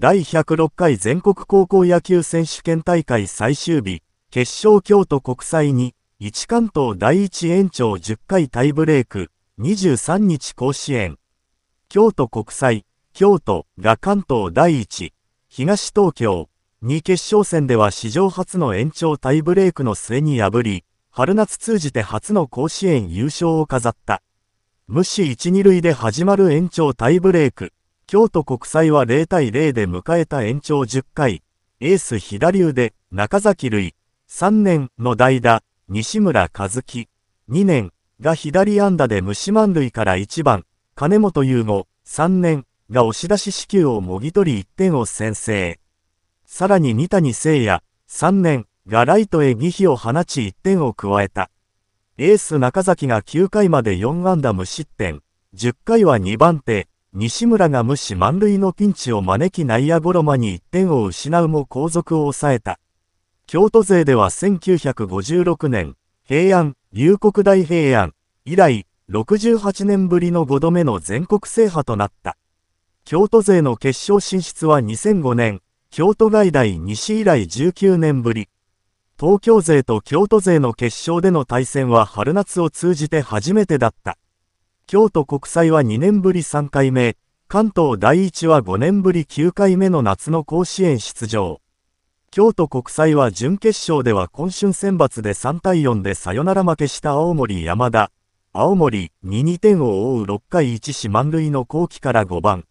第106回全国高校野球選手権大会最終日、決勝京都国際に、1関東第1延長10回タイブレーク、23日甲子園。京都国際、京都が関東第1、東東京、2決勝戦では史上初の延長タイブレークの末に破り、春夏通じて初の甲子園優勝を飾った。無視1、2塁で始まる延長タイブレーク。京都国際は0対0で迎えた延長10回、エース左腕、中崎類、3年の代打、西村和樹、2年が左安打で虫満塁から1番、金本優吾、3年が押し出し支給をもぎ取り1点を先制。さらに二谷聖也、3年がライトへ2飛を放ち1点を加えた。エース中崎が9回まで4安打無失点、10回は2番手、西村が無視満塁のピンチを招き内野ゴロマに1点を失うも後続を抑えた。京都勢では1956年、平安、龍谷大平安、以来、68年ぶりの5度目の全国制覇となった。京都勢の決勝進出は2005年、京都外大西以来19年ぶり。東京勢と京都勢の決勝での対戦は春夏を通じて初めてだった。京都国際は2年ぶり3回目、関東第一は5年ぶり9回目の夏の甲子園出場。京都国際は準決勝では今春選抜で3対4でサヨナラ負けした青森山田。青森に2点を追う6回1死満塁の後期から5番。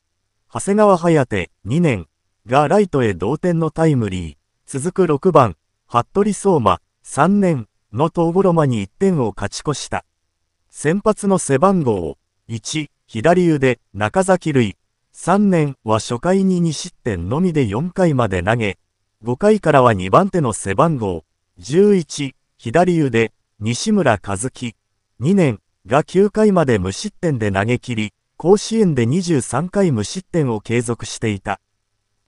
長谷川颯2年がライトへ同点のタイムリー。続く6番、服部相馬3年の五郎間に1点を勝ち越した。先発の背番号1、左腕、中崎類。3年は初回に2失点のみで4回まで投げ、5回からは2番手の背番号11、左腕、西村和樹。2年が9回まで無失点で投げ切り、甲子園で23回無失点を継続していた。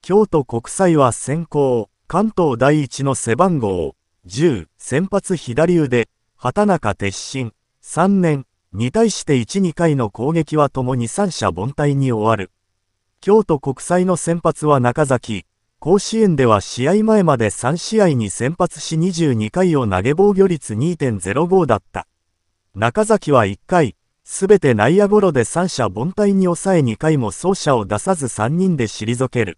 京都国際は先行、関東第一の背番号10、先発左腕、畑中鉄心。3年に対して1、2回の攻撃はともに三者凡退に終わる。京都国際の先発は中崎。甲子園では試合前まで3試合に先発し22回を投げ防御率2.05だった。中崎は1回、すべて内野ゴロで三者凡退に抑え2回も走者を出さず3人で退ける。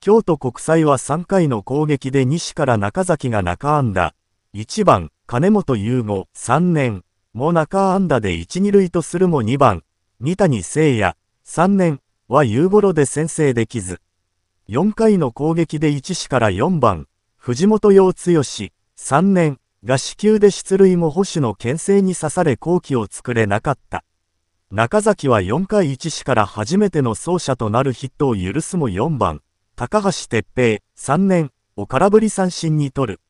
京都国際は3回の攻撃で西から中崎が中安打。1番、金本優吾、3年。も中安打で一二塁とするも2番、三谷誠也、3年は夕頃で先制できず、4回の攻撃で1市から4番、藤本陽剛、3年が死球で出塁も保守の牽制に刺され後期を作れなかった。中崎は4回1市から初めての走者となるヒットを許すも4番、高橋哲平、3年を空振り三振に取る。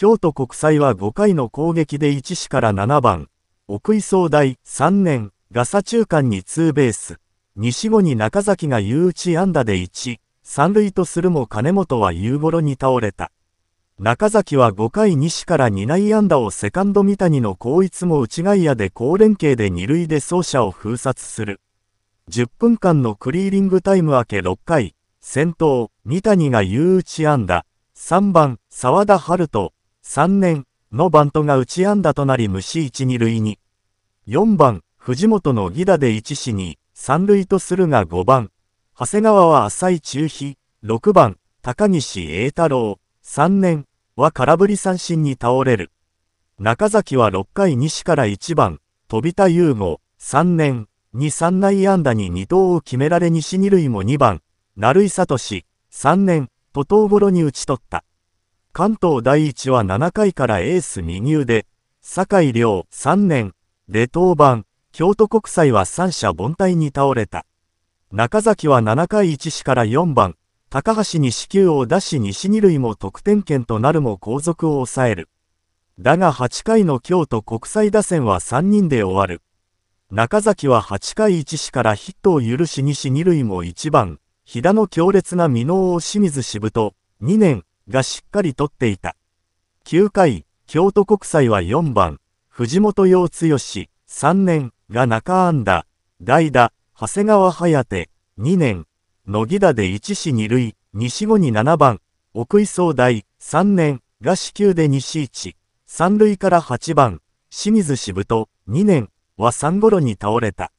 京都国際は5回の攻撃で1市から7番、奥井総大3年ガサ中間にツーベース、西後に中崎が誘打安打で1、3塁とするも金本は夕頃に倒れた。中崎は5回西から2内安打をセカンド三谷の後逸も内外野で高連携で2塁で走者を封殺する。10分間のクリーリングタイム明け6回、先頭、三谷が誘打安打、3番、沢田春人、3年のバントが打ち安打となり無視1、2塁に。4番、藤本の犠打で1死に、3塁とするが5番、長谷川は浅い中飛、6番、高岸栄太郎、3年は空振り三振に倒れる。中崎は6回西から1番、飛田優吾、3年に3内安打に2投を決められ西2塁も2番、成井聡、3年、徒党ゴロに打ち取った。関東第一は7回からエース右腕、酒井亮3年、で登板、京都国際は三者凡退に倒れた。中崎は7回1死から4番、高橋に死球を出し西二塁も得点圏となるも後続を抑える。だが8回の京都国際打線は3人で終わる。中崎は8回1死からヒットを許し西二塁も1番、飛騨の強烈な美濃を清水しぶと、2年、がしっかり取っていた。9回、京都国際は4番、藤本洋義、3年が中安打、代打、長谷川颯、2年、乃木田で1死2塁、西後に7番、奥井総大、3年が死球で西一、3塁から8番、清水渋と、2年は3頃に倒れた。